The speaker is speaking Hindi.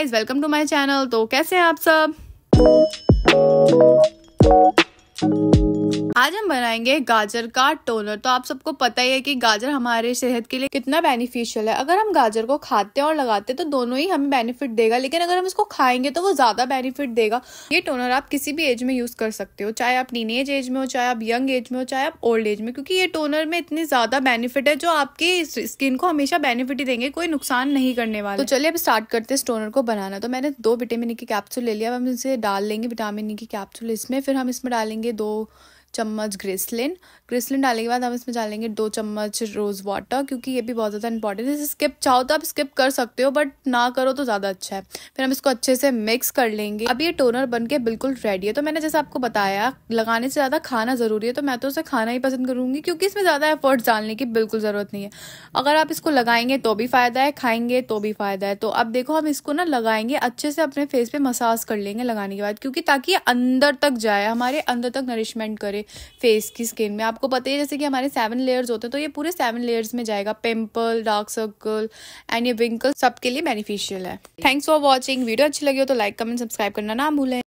guys welcome to my channel तो कैसे हैं आप सब आज हम बनाएंगे गाजर का टोनर तो आप सबको पता ही है कि गाजर हमारे सेहत के लिए कितना बेनिफिशियल है अगर हम गाजर को खाते और लगाते तो दोनों ही हमें बेनिफिट देगा लेकिन अगर हम इसको खाएंगे तो वो ज़्यादा बेनिफिट देगा ये टोनर आप किसी भी एज में यूज़ कर सकते हो चाहे आप टीन एज में हो चाहे आप यंग एज में हो चाहे आप ओल्ड एज में क्योंकि ये टोनर में इतनी ज़्यादा बेनिफिट है जो आपकी स्किन को हमेशा बेनिफिट ही देंगे कोई नुकसान नहीं करने वाला तो चलिए अब स्टार्ट करते हैं इस टोनर को बनाना तो मैंने दो विटामिन e की कैप्सूल ले लिया अब हम इसे डाल लेंगे विटामिन e की कैप्सूल इसमें फिर हम इसमें डालेंगे दो चम्मच ग्रेसलिन ग्रिसलिन डालने के बाद हम इसमें डालेंगे दो चम्मच रोज़ वाटर क्योंकि ये भी बहुत ज़्यादा इंपॉर्टेंट है स्किप चाहो तो आप स्किप कर सकते हो बट ना करो तो ज़्यादा अच्छा है फिर हम इसको अच्छे से मिक्स कर लेंगे अब ये टोनर बन के बिल्कुल रेडी है तो मैंने जैसे आपको बताया लगाने से ज़्यादा खाना ज़रूरी है तो मैं तो उसे खाना ही पसंद करूँगी क्योंकि इसमें ज़्यादा एफर्ट्स डालने की बिल्कुल ज़रूरत नहीं है अगर आप इसको लगाएंगे तो भी फ़ायदा है खाएंगे तो भी फ़ायदा है तो अब देखो हम इसको ना लगाएंगे अच्छे से अपने फेस पर मसाज कर लेंगे लगाने के बाद क्योंकि ताकि अंदर तक जाए हमारे अंदर तक नरिशमेंट करें पूरे फेस की स्किन में आपको पता है जैसे कि हमारे सेवन लेयर्स होते हैं तो ये पूरे सेवन लेयर्स में जाएगा पिम्पल डार्क सर्कल एंड ये विंकल सबके लिए बेनिफिशियल है थैंक्स फॉर वॉचिंग वीडियो अच्छी लगी हो तो लाइक कमेंट सब्सक्राइब करना ना भूलें